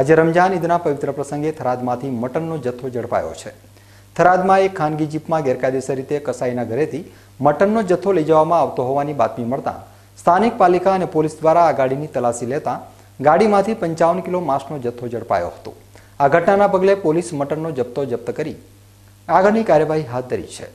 આજે રમજાન ઈદના પવિત્ર પ્રસંગે થરાદમાંથી મટનનો જથ્થો ઝડપાયો છે થરાદમાં એક ખાનગી જીપમાં ગેરકાયદેસર રીતે કસાઈના ઘરેથી મટનનો જથ્થો લઈ જવામાં આવતો હોવાની બાતમી મળતા સ્થાનિક પાલિકા અને પોલીસ દ્વારા આ ગાડીની તલાશી લેતા ગાડીમાંથી પંચાવન કિલો માંસનો જથ્થો ઝડપાયો હતો આ ઘટનાના પગલે પોલીસ મટનનો જપ્તો જપ્ત કરી આગળની કાર્યવાહી હાથ ધરી છે